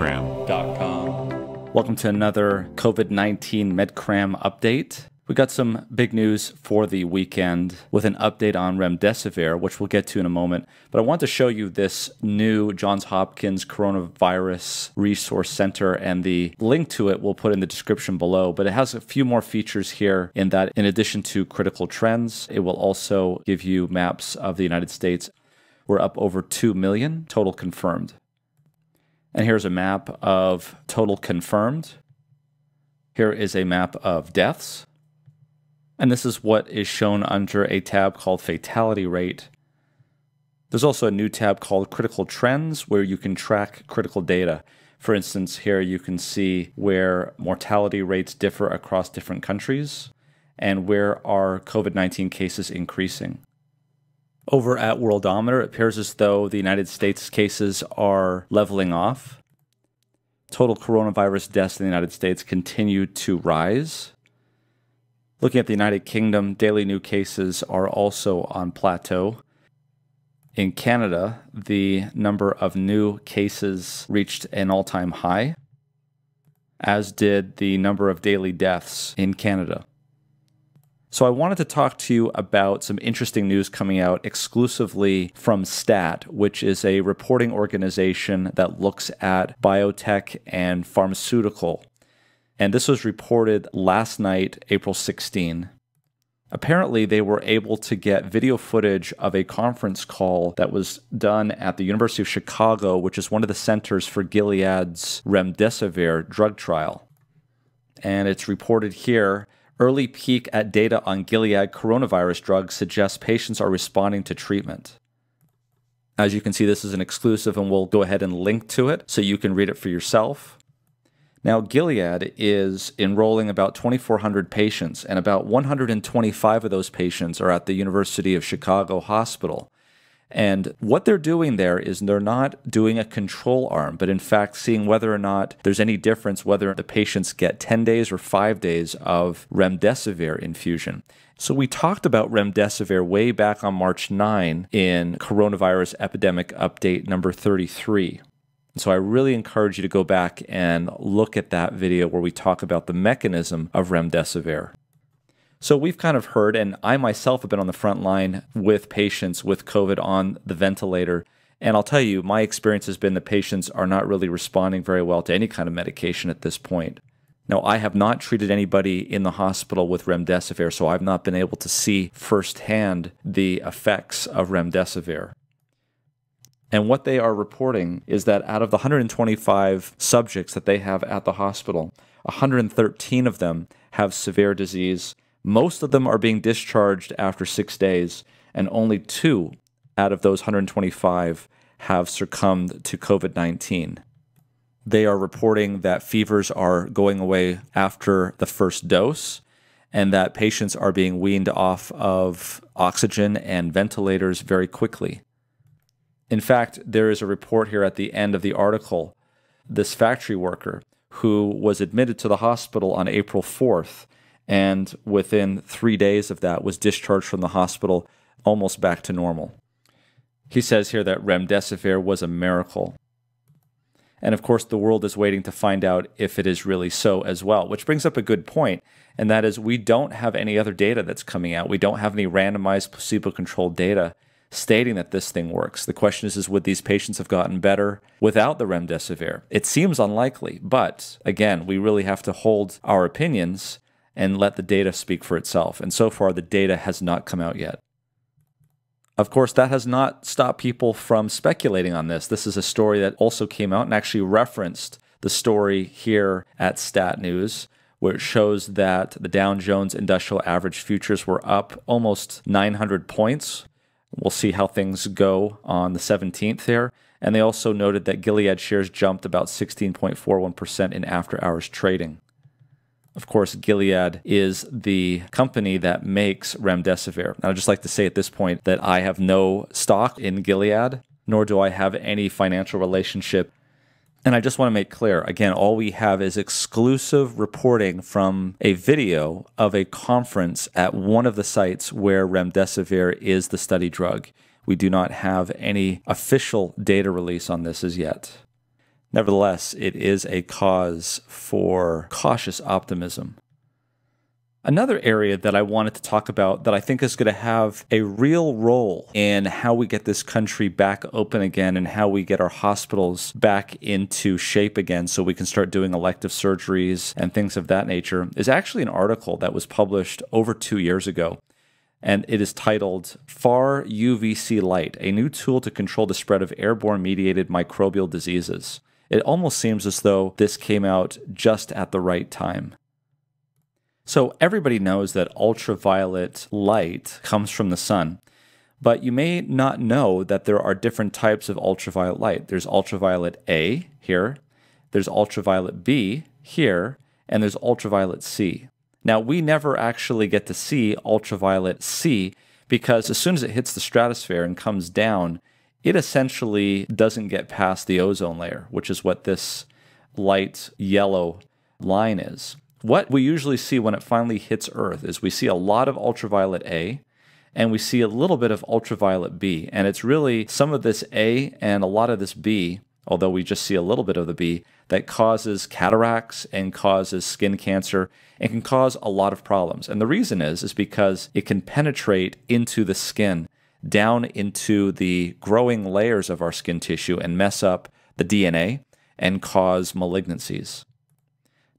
medcram.com. Welcome to another COVID 19 MedCram update. We got some big news for the weekend with an update on remdesivir, which we'll get to in a moment. But I want to show you this new Johns Hopkins Coronavirus Resource Center, and the link to it we'll put in the description below. But it has a few more features here in that, in addition to critical trends, it will also give you maps of the United States. We're up over 2 million total confirmed. And here's a map of total confirmed. Here is a map of deaths. And this is what is shown under a tab called Fatality Rate. There's also a new tab called Critical Trends where you can track critical data. For instance, here you can see where mortality rates differ across different countries and where are COVID 19 cases increasing. Over at Worldometer, it appears as though the United States cases are leveling off. Total coronavirus deaths in the United States continue to rise. Looking at the United Kingdom, daily new cases are also on plateau. In Canada, the number of new cases reached an all time high, as did the number of daily deaths in Canada. So I wanted to talk to you about some interesting news coming out exclusively from STAT, which is a reporting organization that looks at biotech and pharmaceutical. And this was reported last night, April 16. Apparently, they were able to get video footage of a conference call that was done at the University of Chicago, which is one of the centers for Gilead's remdesivir drug trial. And it's reported here Early peek at data on Gilead coronavirus drugs suggests patients are responding to treatment. As you can see, this is an exclusive, and we'll go ahead and link to it so you can read it for yourself. Now, Gilead is enrolling about 2,400 patients, and about 125 of those patients are at the University of Chicago Hospital. And what they're doing there is they're not doing a control arm, but in fact, seeing whether or not there's any difference whether the patients get 10 days or five days of remdesivir infusion. So, we talked about remdesivir way back on March 9 in coronavirus epidemic update number 33. And so I really encourage you to go back and look at that video where we talk about the mechanism of remdesivir. So we've kind of heard, and I myself have been on the front line with patients with COVID on the ventilator. And I'll tell you, my experience has been the patients are not really responding very well to any kind of medication at this point. Now, I have not treated anybody in the hospital with remdesivir, so I've not been able to see firsthand the effects of remdesivir. And what they are reporting is that out of the 125 subjects that they have at the hospital, 113 of them have severe disease most of them are being discharged after six days, and only two out of those 125 have succumbed to COVID 19. They are reporting that fevers are going away after the first dose and that patients are being weaned off of oxygen and ventilators very quickly. In fact, there is a report here at the end of the article. This factory worker who was admitted to the hospital on April 4th and within three days of that was discharged from the hospital almost back to normal. He says here that remdesivir was a miracle. And of course, the world is waiting to find out if it is really so as well, which brings up a good point, and that is we don't have any other data that's coming out. We don't have any randomized placebo controlled data stating that this thing works. The question is, is would these patients have gotten better without the remdesivir? It seems unlikely, but again, we really have to hold our opinions and let the data speak for itself. And so far, the data has not come out yet. Of course, that has not stopped people from speculating on this. This is a story that also came out and actually referenced the story here at Stat News, where it shows that the Dow Jones Industrial Average Futures were up almost 900 points. We'll see how things go on the 17th here. And they also noted that Gilead shares jumped about 16.41% in after hours trading. Of course, Gilead is the company that makes remdesivir. And I'd just like to say at this point that I have no stock in Gilead, nor do I have any financial relationship. And I just want to make clear again, all we have is exclusive reporting from a video of a conference at one of the sites where remdesivir is the study drug. We do not have any official data release on this as yet. Nevertheless, it is a cause for cautious optimism. Another area that I wanted to talk about that I think is going to have a real role in how we get this country back open again and how we get our hospitals back into shape again so we can start doing elective surgeries and things of that nature is actually an article that was published over two years ago. And it is titled FAR UVC Light, a new tool to control the spread of airborne mediated microbial diseases. It almost seems as though this came out just at the right time. So, everybody knows that ultraviolet light comes from the sun, but you may not know that there are different types of ultraviolet light. There's ultraviolet A here, there's ultraviolet B here, and there's ultraviolet C. Now, we never actually get to see ultraviolet C because as soon as it hits the stratosphere and comes down, it essentially doesn't get past the ozone layer, which is what this light yellow line is. What we usually see when it finally hits Earth is we see a lot of ultraviolet A and we see a little bit of ultraviolet B. And it's really some of this A and a lot of this B, although we just see a little bit of the B, that causes cataracts and causes skin cancer and can cause a lot of problems. And the reason is is because it can penetrate into the skin down into the growing layers of our skin tissue and mess up the DNA and cause malignancies.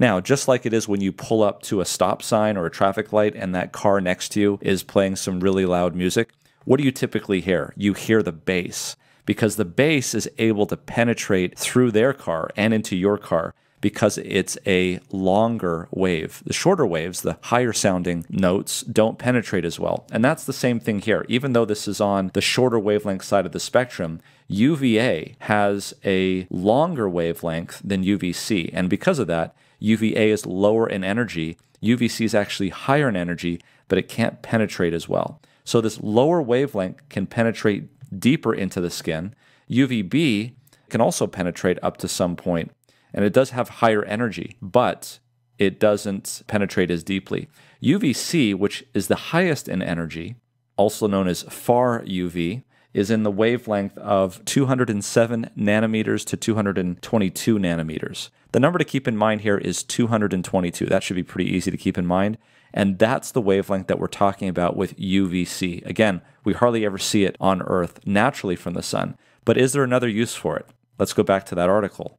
Now, just like it is when you pull up to a stop sign or a traffic light and that car next to you is playing some really loud music, what do you typically hear? You hear the bass because the bass is able to penetrate through their car and into your car because it's a longer wave. The shorter waves, the higher sounding notes, don't penetrate as well. And that's the same thing here. Even though this is on the shorter wavelength side of the spectrum, UVA has a longer wavelength than UVC. And because of that, UVA is lower in energy. UVC is actually higher in energy, but it can't penetrate as well. So this lower wavelength can penetrate deeper into the skin. UVB can also penetrate up to some point, and it does have higher energy, but it doesn't penetrate as deeply. UVC, which is the highest in energy, also known as far UV, is in the wavelength of 207 nanometers to 222 nanometers. The number to keep in mind here is 222. That should be pretty easy to keep in mind. And that's the wavelength that we're talking about with UVC. Again, we hardly ever see it on Earth naturally from the sun. But is there another use for it? Let's go back to that article.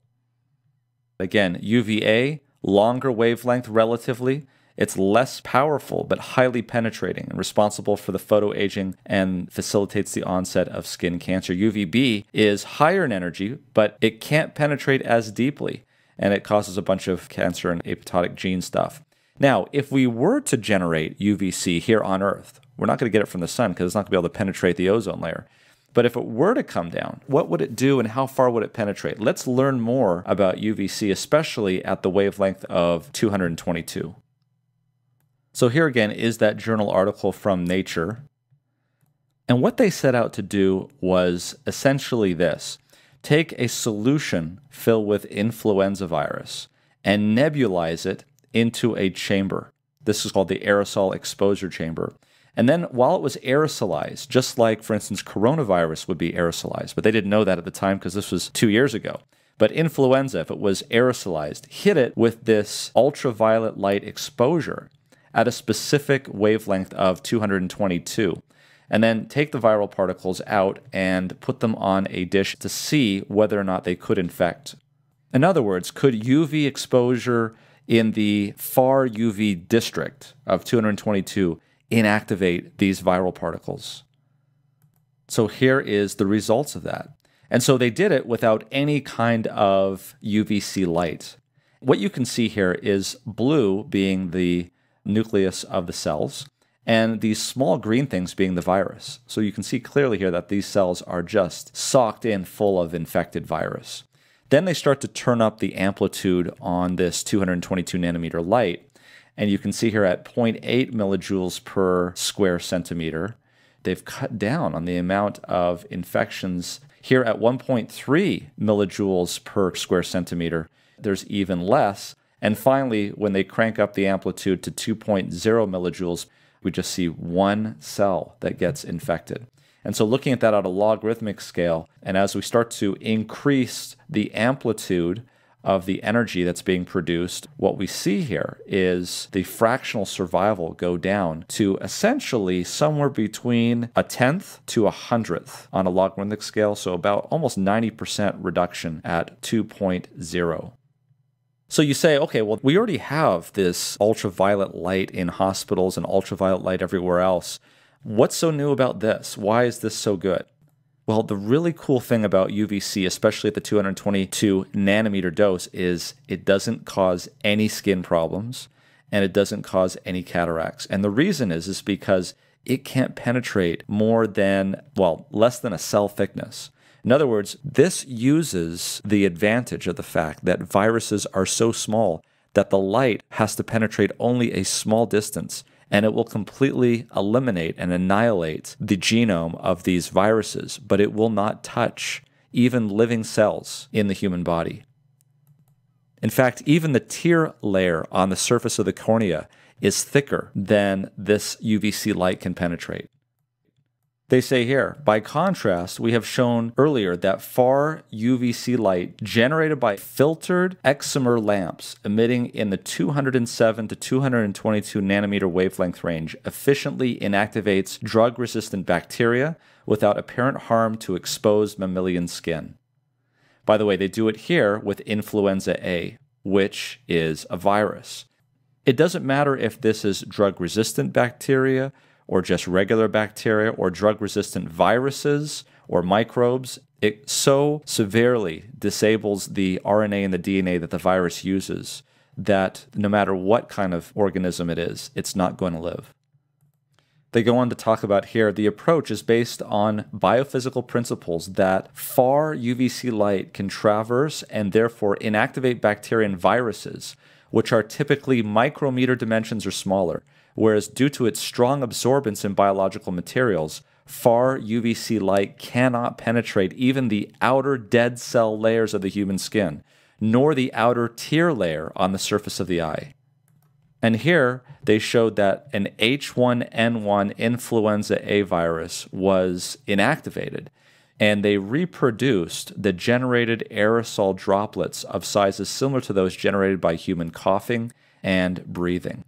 Again, UVA, longer wavelength relatively. It's less powerful, but highly penetrating and responsible for the photoaging and facilitates the onset of skin cancer. UVB is higher in energy, but it can't penetrate as deeply, and it causes a bunch of cancer and apoptotic gene stuff. Now, if we were to generate UVC here on Earth, we're not going to get it from the sun because it's not going to be able to penetrate the ozone layer. But if it were to come down, what would it do and how far would it penetrate? Let's learn more about UVC, especially at the wavelength of 222. So here again is that journal article from Nature. And what they set out to do was essentially this. Take a solution filled with influenza virus and nebulize it into a chamber. This is called the aerosol exposure chamber. And then while it was aerosolized, just like, for instance, coronavirus would be aerosolized, but they didn't know that at the time because this was two years ago. But influenza, if it was aerosolized, hit it with this ultraviolet light exposure at a specific wavelength of 222. And then take the viral particles out and put them on a dish to see whether or not they could infect. In other words, could UV exposure in the far UV district of 222 inactivate these viral particles. So here is the results of that. And so they did it without any kind of UVC light. What you can see here is blue being the nucleus of the cells and these small green things being the virus. So you can see clearly here that these cells are just socked in full of infected virus. Then they start to turn up the amplitude on this 222 nanometer light and you can see here at 0.8 millijoules per square centimeter, they've cut down on the amount of infections. Here at 1.3 millijoules per square centimeter, there's even less. And finally, when they crank up the amplitude to 2.0 millijoules, we just see one cell that gets infected. And so, looking at that on a logarithmic scale, and as we start to increase the amplitude of the energy that's being produced, what we see here is the fractional survival go down to essentially somewhere between a tenth to a hundredth on a logarithmic scale, so about almost 90% reduction at 2.0. So you say, okay, well, we already have this ultraviolet light in hospitals and ultraviolet light everywhere else. What's so new about this? Why is this so good? Well, the really cool thing about UVC, especially at the 222 nanometer dose, is it doesn't cause any skin problems and it doesn't cause any cataracts. And the reason is is because it can't penetrate more than, well, less than a cell thickness. In other words, this uses the advantage of the fact that viruses are so small that the light has to penetrate only a small distance and it will completely eliminate and annihilate the genome of these viruses, but it will not touch even living cells in the human body. In fact, even the tear layer on the surface of the cornea is thicker than this UVC light can penetrate. They say here, by contrast, we have shown earlier that far UVC light generated by filtered excimer lamps emitting in the 207 to 222 nanometer wavelength range efficiently inactivates drug resistant bacteria without apparent harm to exposed mammalian skin. By the way, they do it here with influenza A, which is a virus. It doesn't matter if this is drug resistant bacteria or just regular bacteria or drug resistant viruses or microbes. It so severely disables the RNA and the DNA that the virus uses that no matter what kind of organism it is, it's not going to live. They go on to talk about here the approach is based on biophysical principles that far UVC light can traverse and therefore inactivate bacteria and viruses, which are typically micrometer dimensions or smaller whereas due to its strong absorbance in biological materials, far UVC light cannot penetrate even the outer dead cell layers of the human skin, nor the outer tear layer on the surface of the eye. And here they showed that an H1N1 influenza A virus was inactivated, and they reproduced the generated aerosol droplets of sizes similar to those generated by human coughing and breathing.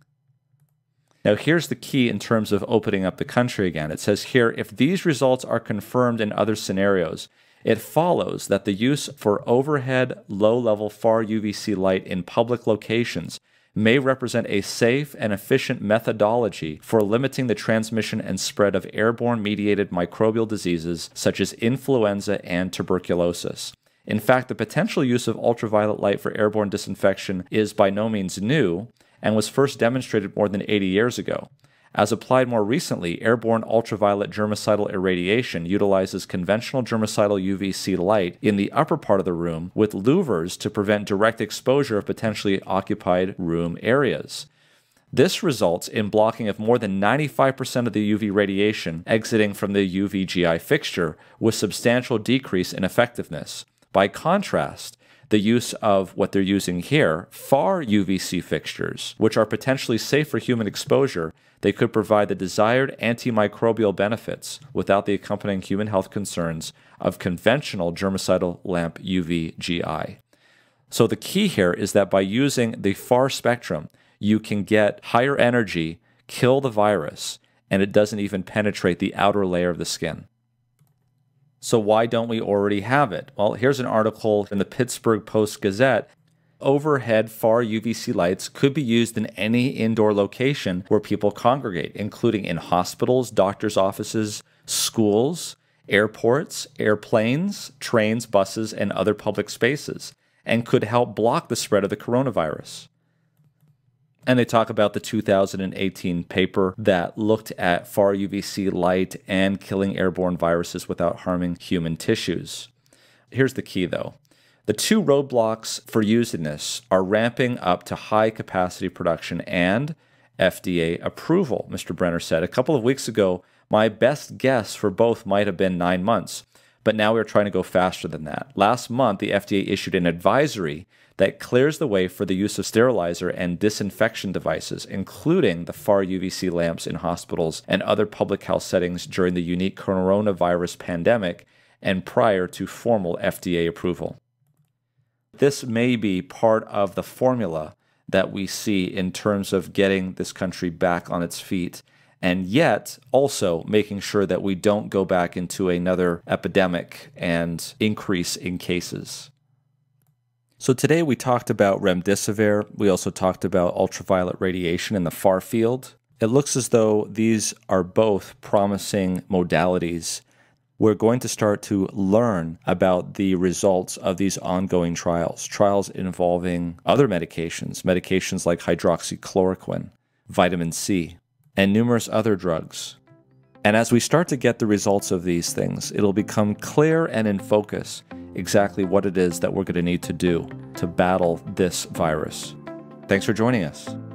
Now, here's the key in terms of opening up the country again. It says here if these results are confirmed in other scenarios, it follows that the use for overhead low level far UVC light in public locations may represent a safe and efficient methodology for limiting the transmission and spread of airborne mediated microbial diseases such as influenza and tuberculosis. In fact, the potential use of ultraviolet light for airborne disinfection is by no means new, and was first demonstrated more than 80 years ago. As applied more recently, airborne ultraviolet germicidal irradiation utilizes conventional germicidal UVC light in the upper part of the room with louvers to prevent direct exposure of potentially occupied room areas. This results in blocking of more than 95% of the UV radiation exiting from the UVGI fixture with substantial decrease in effectiveness. By contrast, the use of what they're using here, far UVC fixtures, which are potentially safe for human exposure, they could provide the desired antimicrobial benefits without the accompanying human health concerns of conventional germicidal lamp UVGI. So the key here is that by using the far spectrum, you can get higher energy, kill the virus, and it doesn't even penetrate the outer layer of the skin. So why don't we already have it? Well, here's an article in the Pittsburgh Post Gazette. Overhead far UVC lights could be used in any indoor location where people congregate, including in hospitals, doctors' offices, schools, airports, airplanes, trains, buses, and other public spaces, and could help block the spread of the coronavirus. And they talk about the 2018 paper that looked at far UVC light and killing airborne viruses without harming human tissues. Here's the key though. The two roadblocks for using this are ramping up to high capacity production and FDA approval, Mr. Brenner said. A couple of weeks ago, my best guess for both might have been nine months, but now we are trying to go faster than that. Last month, the FDA issued an advisory that clears the way for the use of sterilizer and disinfection devices, including the far UVC lamps in hospitals and other public health settings during the unique coronavirus pandemic and prior to formal FDA approval. This may be part of the formula that we see in terms of getting this country back on its feet and yet also making sure that we don't go back into another epidemic and increase in cases. So today we talked about remdesivir. We also talked about ultraviolet radiation in the far field. It looks as though these are both promising modalities. We're going to start to learn about the results of these ongoing trials, trials involving other medications, medications like hydroxychloroquine, vitamin C, and numerous other drugs. And as we start to get the results of these things, it'll become clear and in focus exactly what it is that we're going to need to do to battle this virus. Thanks for joining us.